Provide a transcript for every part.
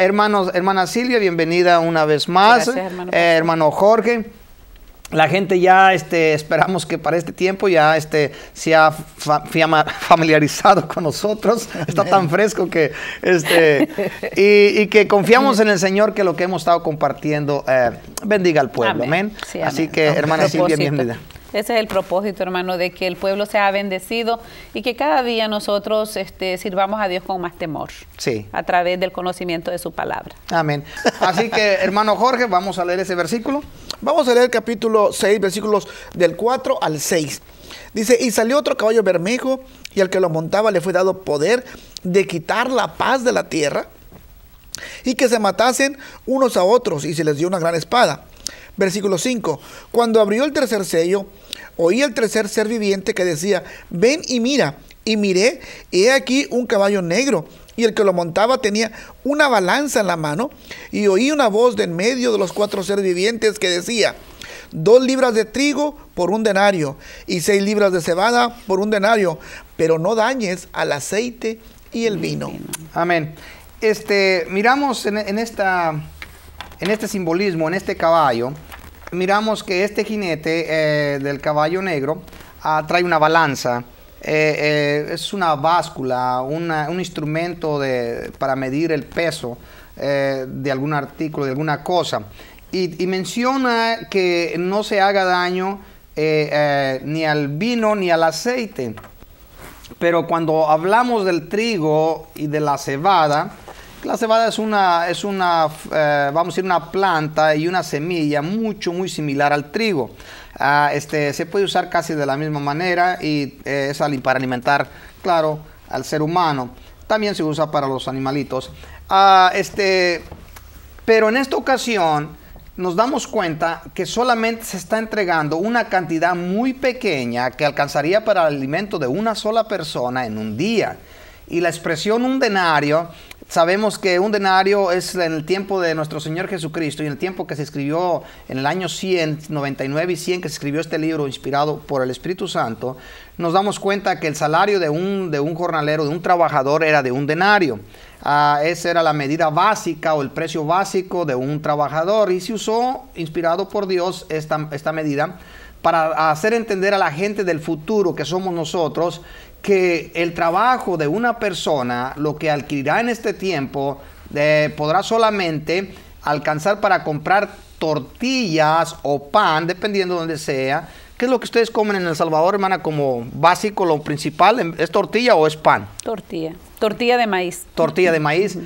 hermanos, hermana Silvia, bienvenida una vez más. Eh, hermano, Jorge. La gente ya este, esperamos que para este tiempo ya este, se ha familiarizado con nosotros. Está tan fresco que este, y, que confiamos en el Señor que lo que hemos estado compartiendo eh, bendiga al pueblo. Amén. Así que, hermana Silvia, bienvenida. Ese es el propósito, hermano, de que el pueblo sea bendecido y que cada día nosotros este, sirvamos a Dios con más temor. Sí. A través del conocimiento de su palabra. Amén. Así que, hermano Jorge, vamos a leer ese versículo. Vamos a leer el capítulo 6, versículos del 4 al 6. Dice, y salió otro caballo bermejo, y al que lo montaba le fue dado poder de quitar la paz de la tierra, y que se matasen unos a otros, y se les dio una gran espada. Versículo 5. Cuando abrió el tercer sello, oí el tercer ser viviente que decía, ven y mira. Y miré, y he aquí un caballo negro, y el que lo montaba tenía una balanza en la mano, y oí una voz de en medio de los cuatro seres vivientes que decía, dos libras de trigo por un denario, y seis libras de cebada por un denario, pero no dañes al aceite y el vino. Amén. Este, miramos en esta en este simbolismo, en este caballo, miramos que este jinete eh, del caballo negro ah, trae una balanza. Eh, eh, es una báscula, un instrumento para medir el peso de algún artículo, de alguna cosa. y menciona que no se haga daño ni al vino ni al aceite. Pero cuando hablamos del trigo y de la cebada, la cebada es una, es una eh, vamos a decir, una planta y una semilla mucho, muy similar al trigo. Ah, este, se puede usar casi de la misma manera y eh, es para alimentar, claro, al ser humano. También se usa para los animalitos. Ah, este, pero en esta ocasión nos damos cuenta que solamente se está entregando una cantidad muy pequeña que alcanzaría para el alimento de una sola persona en un día. Y la expresión un denario, sabemos que un denario es en el tiempo de nuestro Señor Jesucristo y en el tiempo que se escribió en el año 100, 99 y 100 que se escribió este libro inspirado por el Espíritu Santo, nos damos cuenta que el salario de un, de un jornalero, de un trabajador, era de un denario. Ah, esa era la medida básica o el precio básico de un trabajador y se usó, inspirado por Dios, esta, esta medida para hacer entender a la gente del futuro que somos nosotros que el trabajo de una persona, lo que adquirirá en este tiempo, eh, podrá solamente alcanzar para comprar tortillas o pan, dependiendo de donde sea, ¿Qué es lo que ustedes comen en El Salvador, hermana, como básico, lo principal? ¿Es tortilla o es pan? Tortilla. Tortilla de maíz. Tortilla de maíz.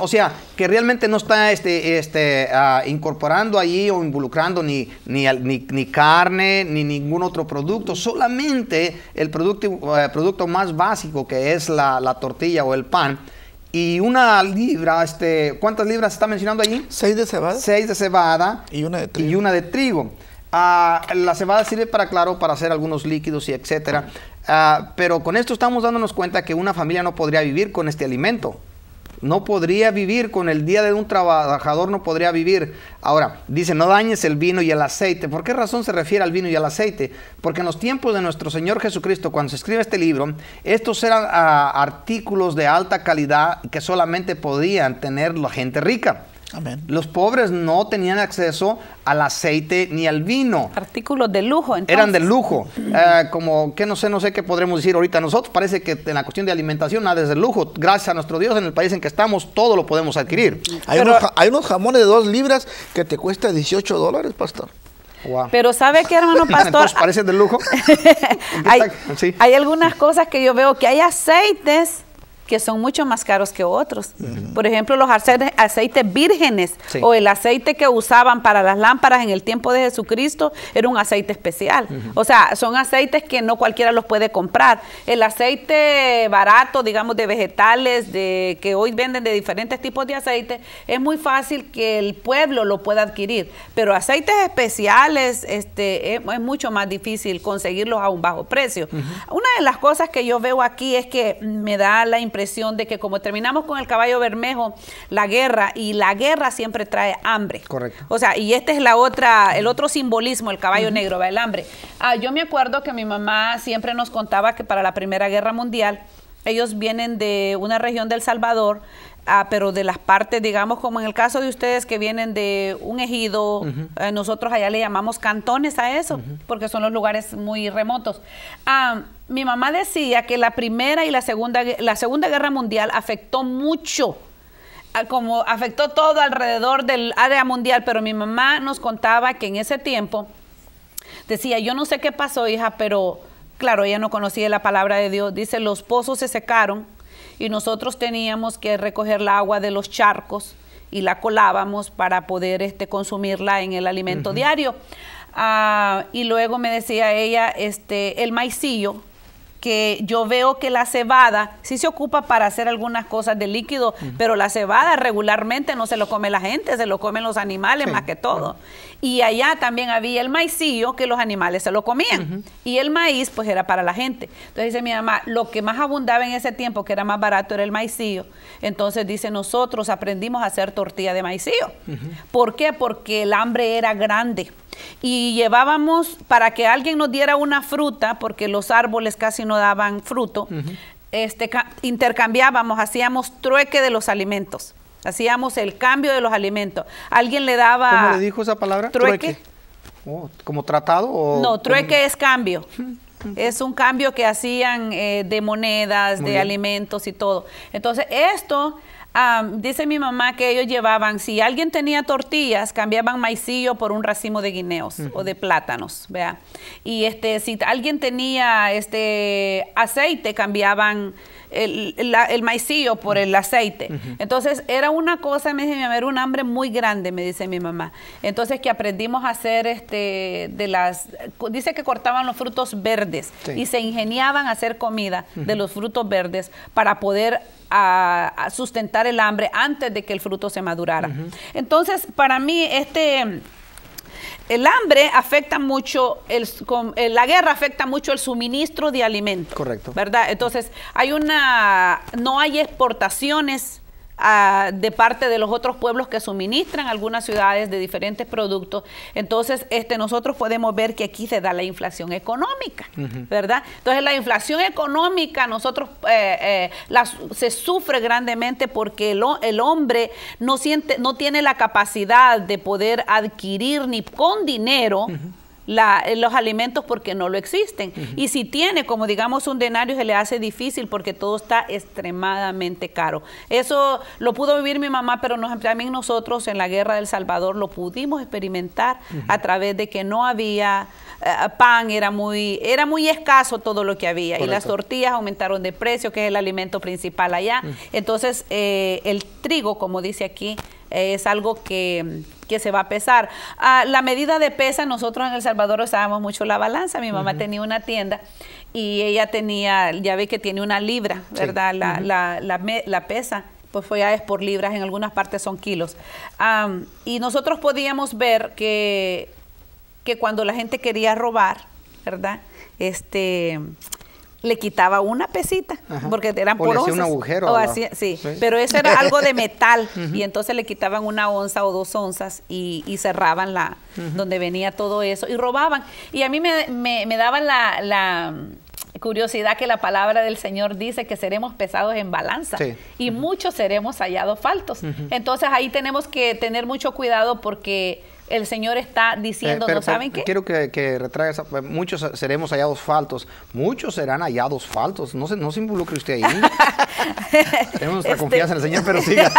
o sea, que realmente no está este, este, ah, incorporando allí o involucrando ni, ni, ni, carne ni ningún otro producto, solamente el producto, eh, producto más básico que es la, tortilla o el pan. Y una libra, este, ¿cuántas libras está mencionando allí? Seis de cebada. Seis de cebada. Y una Y una de trigo. Ah, la cebada sirve para, claro, para hacer algunos líquidos y etcétera. Ah, pero con esto estamos dándonos cuenta que una familia no podría vivir con este alimento. No podría vivir con el día de un trabajador, no podría vivir. Ahora, dice, no dañes el vino y el aceite. ¿Por qué razón se refiere al vino y al aceite? Porque en los tiempos de nuestro Señor Jesucristo, cuando se escribe este libro, estos eran ah, artículos de alta calidad que solamente podían tener la gente rica. Los pobres no tenían acceso al aceite ni al vino. Artículos de lujo, entonces. Eran de lujo. Eh, como que no sé, no sé qué podremos decir ahorita nosotros. Parece que en la cuestión de alimentación nada es de lujo. Gracias a nuestro Dios, en el país en que estamos, todo lo podemos adquirir. Hay, unos, jamones de dos libras que te cuesta 18 dólares, pastor. Pero ¿sabe qué, hermano pastor? Entonces parece de lujo. hay algunas cosas que yo veo que hay aceites que son mucho más caros que otros. Por ejemplo, los aceites vírgenes o el aceite que usaban para las lámparas en el tiempo de Jesucristo era un aceite especial. O sea, son aceites que no cualquiera los puede comprar. El aceite barato, digamos, de vegetales, de que hoy venden de diferentes tipos de aceite, es muy fácil que el pueblo lo pueda adquirir. Pero aceites especiales este, es, mucho más difícil conseguirlos a un bajo precio. Una de las cosas que yo veo aquí es que me da la impresión presión de que como terminamos con el caballo bermejo, la guerra, y la guerra siempre trae hambre. Correcto. O sea, y este es la otra, el otro simbolismo, el caballo negro va el hambre. Ah, yo me acuerdo que mi mamá siempre nos contaba que para la Primera Guerra Mundial, ellos vienen de una región del Salvador Ah, pero de las partes, digamos, como en el caso de ustedes que vienen de un ejido, eh, nosotros allá le llamamos cantones a eso, porque son los lugares muy remotos. Ah, mi mamá decía que la primera y la segunda, la segunda guerra mundial afectó mucho, ah, como afectó todo alrededor del área mundial, pero mi mamá nos contaba que en ese tiempo decía, yo no sé qué pasó, hija, pero claro, ella no conocía la palabra de Dios, dice, los pozos se secaron y nosotros teníamos que recoger la agua de los charcos y la colábamos para poder este, consumirla en el alimento diario. Ah, y luego me decía ella, este, el maicillo, que yo veo que la cebada sí se ocupa para hacer algunas cosas de líquido, pero la cebada regularmente no se lo come la gente, se lo comen los animales más que todo y allá también había el maicillo que los animales se lo comían. Y el maíz, pues era para la gente. Entonces dice mi mamá, lo que más abundaba en ese tiempo, que era más barato, era el maicillo. Entonces dice, nosotros aprendimos a hacer tortilla de maicillo. ¿Por qué? Porque el hambre era grande. Y llevábamos, para que alguien nos diera una fruta, porque los árboles casi no daban fruto, este, intercambiábamos, hacíamos trueque de los alimentos. Hacíamos el cambio de los alimentos. Alguien le daba... ¿Cómo le dijo esa palabra? Trueque. Oh, ¿Como tratado? no, trueque es cambio. Es un cambio que hacían eh, de monedas, de alimentos y todo. Entonces, esto, dice mi mamá que ellos llevaban, si alguien tenía tortillas, cambiaban maicillo por un racimo de guineos o de plátanos, vea. Y este, si alguien tenía este aceite, cambiaban el, maicillo por el aceite. Entonces era una cosa, me dice mi mamá, era un hambre muy grande, me dice mi mamá. Entonces que aprendimos a hacer este, de las, dice que cortaban los frutos verdes y se ingeniaban a hacer comida de los frutos verdes para poder sustentar el hambre antes de que el fruto se madurara. Entonces, para mí, este el hambre afecta mucho, el, eh, la guerra afecta mucho el suministro de alimentos. Correcto. ¿Verdad? Entonces, hay una, no hay exportaciones de parte de los otros pueblos que suministran algunas ciudades de diferentes productos. Entonces, este, nosotros podemos ver que aquí se da la inflación económica, ¿verdad? Entonces, la inflación económica nosotros eh, eh, se sufre grandemente porque el, hombre no siente, no tiene la capacidad de poder adquirir ni con dinero. Eh, los alimentos porque no lo existen. Y si tiene, como digamos, un denario, se le hace difícil porque todo está extremadamente caro. Eso lo pudo vivir mi mamá, pero también nosotros en la guerra del Salvador lo pudimos experimentar a través de que no había eh, pan, era muy, era muy escaso todo lo que había. Y las tortillas aumentaron de precio, que es el alimento principal allá. Mm. Entonces, eh, el trigo, como dice aquí, es algo que que se va a pesar. Ah, la medida de pesa, nosotros en El Salvador usábamos mucho la balanza. Mi mamá tenía una tienda y ella tenía, ya ve que tiene una libra, ¿verdad? La, la, la, pesa, pues fue a es por libras, en algunas partes son kilos. y nosotros podíamos ver que, que cuando la gente quería robar, ¿verdad? Este le quitaba una pesita, porque eran por sí. pero eso era algo de metal, y entonces le quitaban una onza o dos onzas y, cerraban la, donde venía todo eso, y robaban. Y a mí me, me, la, curiosidad que la palabra del Señor dice que seremos pesados en balanza y muchos seremos hallados faltos. Entonces ahí tenemos que tener mucho cuidado porque el Señor está eh, diciendo, ¿no saben qué? Quiero que, retraiga esa. Pues, muchos seremos hallados faltos, muchos serán hallados faltos, no se, no se involucre usted ahí. Tenemos nuestra este confianza en el Señor, pero siga.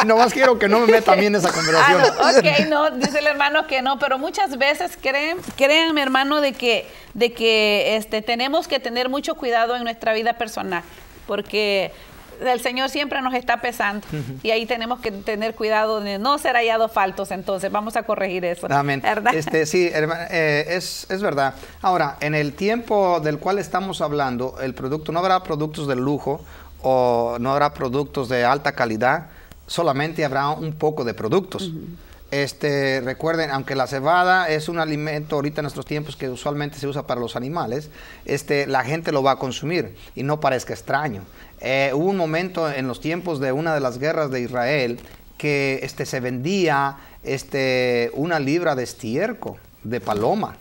Nomás quiero que no me meta a mí en esa conversación. Ah, ok, no, dice el hermano que no, pero muchas veces creen, créanme hermano, de que, de que este, tenemos que tener mucho cuidado en nuestra vida personal, porque el Señor siempre nos está pesando y ahí tenemos que tener cuidado de no ser hallados faltos, entonces vamos a corregir eso. Amén. ¿verdad? Este, sí, eh, es, verdad. Ahora, en el tiempo del cual estamos hablando, el producto, no habrá productos de lujo o no habrá productos de alta calidad, solamente habrá un poco de productos. Este, recuerden, aunque la cebada es un alimento ahorita en nuestros tiempos que usualmente se usa para los animales, este, la gente lo va a consumir y no parezca extraño. Eh, hubo un momento en los tiempos de una de las guerras de Israel que este, se vendía este, una libra de estiércol de paloma,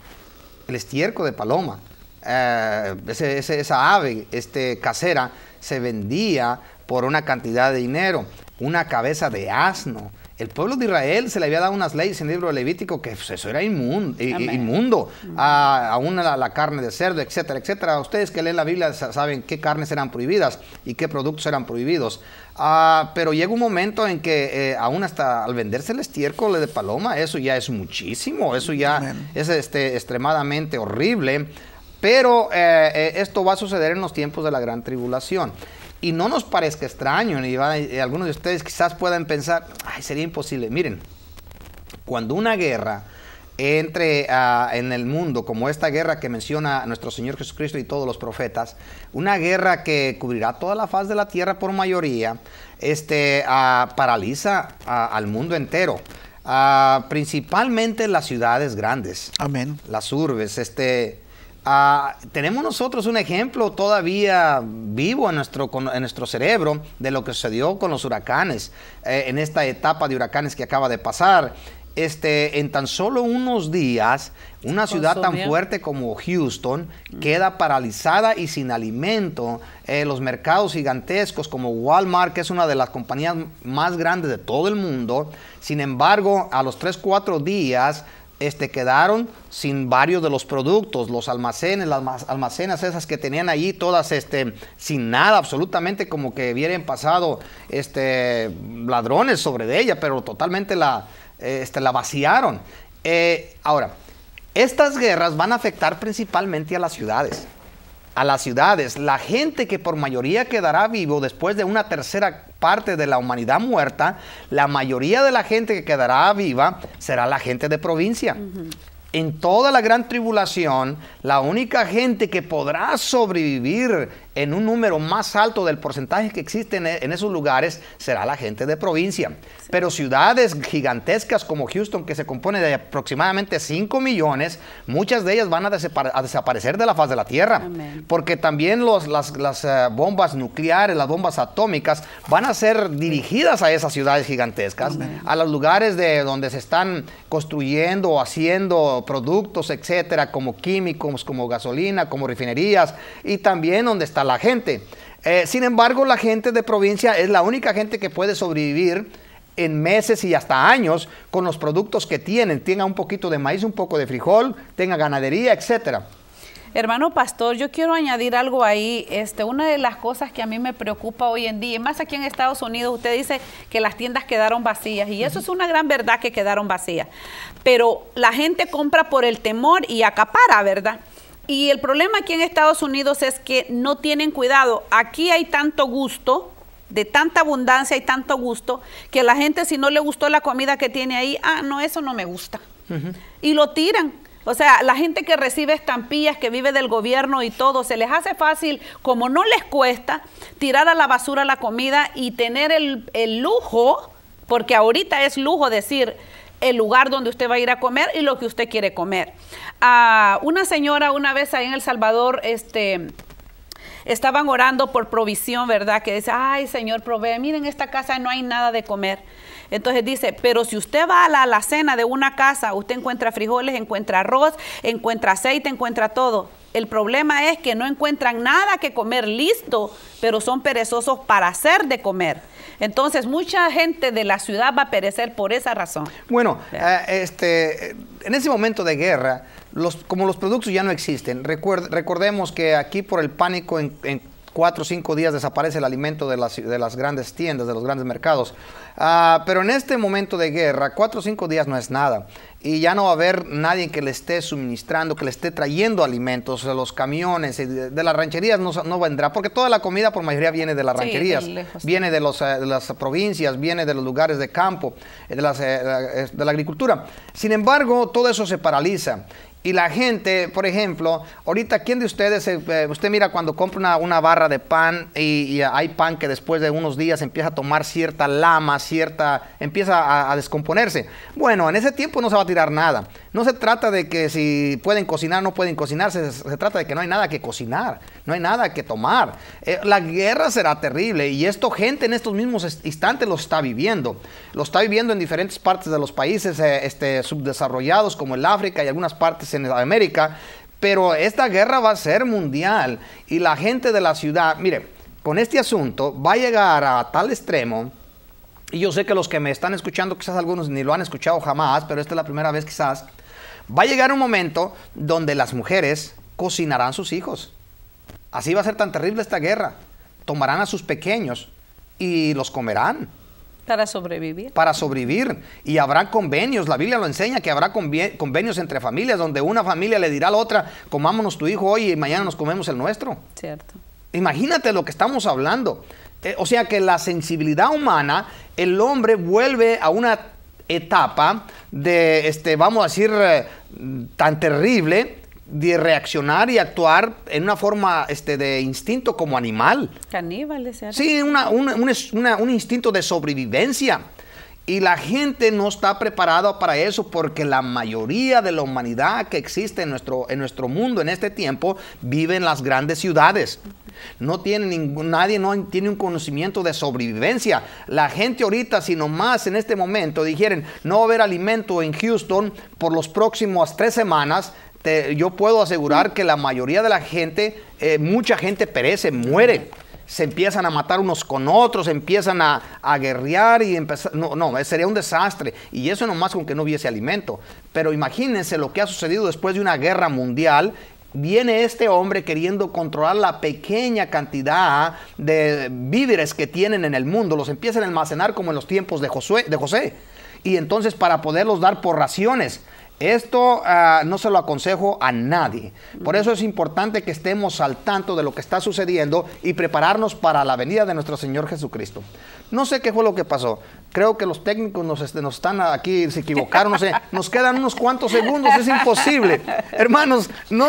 el estiércol de paloma. Eh, esa ave este, casera se vendía por una cantidad de dinero, una cabeza de asno el pueblo de Israel se le había dado unas leyes en el libro Levítico que pues, eso era inmundo, inmundo mm. a, una la, carne de cerdo, etcétera, etcétera. Ustedes que leen la Biblia saben qué carnes eran prohibidas y qué productos eran prohibidos. Ah, pero llega un momento en que eh, aún hasta al venderse el estiércol de paloma, eso ya es muchísimo, eso ya es este, extremadamente horrible. Pero eh, eh, esto va a suceder en los tiempos de la gran tribulación y no nos parezca extraño, y, eh, algunos de ustedes quizás puedan pensar, ay, sería imposible. Miren, cuando una guerra entre ah, en el mundo, como esta guerra que menciona nuestro Señor Jesucristo y todos los profetas, una guerra que cubrirá toda la faz de la tierra por mayoría, este, ah, paraliza ah, al mundo entero. principalmente las ciudades grandes. Amén. Las urbes. Este, Ah, tenemos nosotros un ejemplo todavía vivo en nuestro, en nuestro cerebro de lo que sucedió con los huracanes, eh, en esta etapa de huracanes que acaba de pasar. Este, en tan solo unos días, una ciudad tan fuerte como Houston queda paralizada y sin alimento. Eh, los mercados gigantescos como Walmart, que es una de las compañías más grandes de todo el mundo, sin embargo, a los 3, 4 días este, quedaron sin varios de los productos, los almacenes, las almacenas esas que tenían allí, todas este, sin nada, absolutamente como que hubieran pasado este, ladrones sobre de ella, pero totalmente la, este, vaciaron. Eh, ahora, estas guerras van a afectar principalmente a las ciudades a las ciudades, la gente que por mayoría quedará vivo después de una tercera parte de la humanidad muerta, la mayoría de la gente que quedará viva será la gente de provincia. En toda la gran tribulación, la única gente que podrá sobrevivir en un número más alto del porcentaje que existe en, e, esos lugares será la gente de provincia. Pero ciudades gigantescas como Houston, que se compone de aproximadamente 5 millones, muchas de ellas van a, desaparecer de la faz de la Tierra. Porque también las, eh, bombas nucleares, las bombas atómicas, van a ser dirigidas a esas ciudades gigantescas, a los lugares de donde se están construyendo o haciendo productos, etcétera, como químicos, como gasolina, como refinerías, y también donde están la gente. Eh, sin embargo, la gente de provincia es la única gente que puede sobrevivir en meses y hasta años con los productos que tienen. Tenga un poquito de maíz, un poco de frijol, tenga ganadería, etcétera. Hermano pastor, yo quiero añadir algo ahí. Este, una de las cosas que a mí me preocupa hoy en día, más aquí en Estados Unidos, usted dice que las tiendas quedaron vacías y eso es una gran verdad que quedaron vacías. Pero la gente compra por el temor y acapara, ¿verdad? Y el problema aquí en Estados Unidos es que no tienen cuidado. Aquí hay tanto gusto, de tanta abundancia y tanto gusto, que la gente si no le gustó la comida que tiene ahí, ah, no, eso no me gusta. Y lo tiran. O sea, la gente que recibe estampillas, que vive del gobierno y todo, se les hace fácil, como no les cuesta, tirar a la basura la comida y tener el, el lujo, porque ahorita es lujo decir, el lugar donde usted va a ir a comer y lo que usted quiere comer. Ah, una señora una vez ahí en El Salvador, este, estaban orando por provisión, ¿verdad? Que dice, ay Señor, provee, miren, en esta casa no hay nada de comer. Entonces dice, pero si usted va a la cena de una casa, usted encuentra frijoles, encuentra arroz, encuentra aceite, encuentra todo el problema es que no encuentran nada que comer listo, pero son perezosos para hacer de comer. Entonces, mucha gente de la ciudad va a perecer por esa razón. Bueno, eh, este, en ese momento de guerra, los, como los productos ya no existen, recordemos que aquí por el pánico en cuatro o cinco días desaparece el alimento de las, grandes tiendas, de los grandes mercados. Ah, pero en este momento de guerra, cuatro o cinco días no es nada. Y ya no va a haber nadie que le esté suministrando, que le esté trayendo alimentos, los camiones, de, las rancherías no, vendrá, porque toda la comida por mayoría viene de las rancherías, viene eh, de, las provincias, viene de los lugares de campo, eh, de, eh, de la agricultura. Sin embargo, todo eso se paraliza. Y la gente, por ejemplo, ahorita, ¿quién de ustedes, eh, usted mira cuando compra una, barra de pan y, hay pan que después de unos días empieza a tomar cierta lama, cierta, empieza a, descomponerse? Bueno, en ese tiempo no se va a tirar nada. No se trata de que si pueden cocinar, no pueden cocinar, se, trata de que no hay nada que cocinar, no hay nada que tomar. Eh, la guerra será terrible y esto gente en estos mismos instantes lo está viviendo. Lo está viviendo en diferentes partes de los países eh, este, subdesarrollados como el África y algunas partes en América, pero esta guerra va a ser mundial y la gente de la ciudad, mire, con este asunto va a llegar a tal extremo, y yo sé que los que me están escuchando, quizás algunos ni lo han escuchado jamás, pero esta es la primera vez quizás, va a llegar un momento donde las mujeres cocinarán sus hijos. Así va a ser tan terrible esta guerra. Tomarán a sus pequeños y los comerán. Para sobrevivir. Para sobrevivir. Y habrá convenios, la Biblia lo enseña, que habrá convenios entre familias, donde una familia le dirá a la otra, comámonos tu hijo hoy y mañana nos comemos el nuestro. Cierto. Imagínate lo que estamos hablando. Eh, o sea que la sensibilidad humana, el hombre vuelve a una etapa de, este, vamos a decir, eh, tan terrible, de reaccionar y actuar en una forma este, de instinto como animal. Caníbales. Sí, un instinto de sobrevivencia. Y la gente no está preparada para eso porque la mayoría de la humanidad que existe en nuestro, en nuestro mundo en este tiempo vive en las grandes ciudades. No tiene nadie no tiene un conocimiento de sobrevivencia. La gente ahorita, ...sino más en este momento ...dijeren no va haber alimento en Houston por los próximos tres semanas, yo puedo asegurar que la mayoría de la gente, eh, mucha gente perece, muere. Se empiezan a matar unos con otros, empiezan a, a guerrear y empezar. No, no, eh, sería un desastre. Y eso nomás con que no hubiese alimento. Pero imagínense lo que ha sucedido después de una guerra mundial viene este hombre queriendo controlar la pequeña cantidad de víveres que tienen en el mundo, los empiezan a almacenar como en los tiempos de, Josué, de José. Y entonces para poderlos dar por raciones, esto ah, no se lo aconsejo a nadie. Por eso es importante que estemos al tanto de lo que está sucediendo y prepararnos para la venida de nuestro Señor Jesucristo. No sé qué fue lo que pasó. Creo que los técnicos nos, este, están aquí, se equivocaron, no sé. Nos quedan unos cuantos segundos, es imposible. Hermanos, no,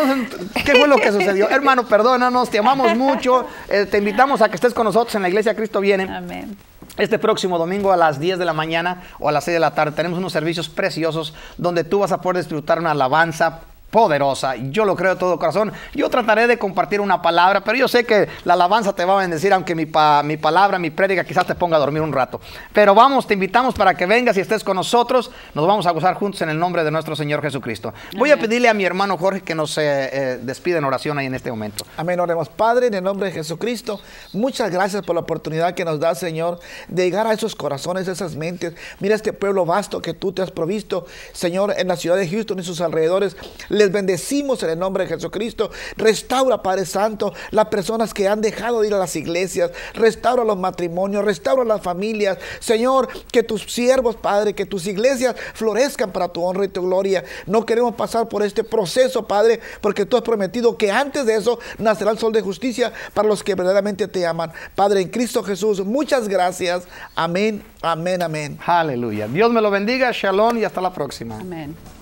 ¿qué fue lo que sucedió? Hermano, perdónanos, te amamos mucho. Eh, te invitamos a que estés con nosotros en la iglesia Cristo Viene. Amén. Este próximo domingo a las 10 de la mañana o a las 6 de la tarde tenemos unos servicios preciosos donde tú vas a poder disfrutar una alabanza poderosa. Yo lo creo de todo corazón. Yo trataré de compartir una palabra, pero yo sé que la alabanza te va a bendecir, aunque mi, mi palabra, mi prédica quizás te ponga a dormir un rato. Pero vamos, te invitamos para que vengas y estés con nosotros. Nos vamos a gozar juntos en el nombre de nuestro Señor Jesucristo. Voy a pedirle a mi hermano Jorge que nos despide eh, eh, despida en oración ahí en este momento. Amén, oremos. Padre, en el nombre de Jesucristo, muchas gracias por la oportunidad que nos da, Señor, de llegar a esos corazones, esas mentes. Mira este pueblo vasto que tú te has provisto, Señor, en la ciudad de Houston y sus alrededores les bendecimos en el nombre de Jesucristo. Restaura, Padre Santo, las personas que han dejado de ir a las iglesias. Restaura los matrimonios, restaura las familias. Señor, que tus siervos, Padre, que tus iglesias florezcan para tu honra y tu gloria. No queremos pasar por este proceso, Padre, porque tú has prometido que antes de eso nacerá el sol de justicia para los que verdaderamente te aman. Padre, en Cristo Jesús, muchas gracias. Amén, amén, amén. Aleluya. Dios me lo bendiga. Shalom y hasta la próxima. Amén.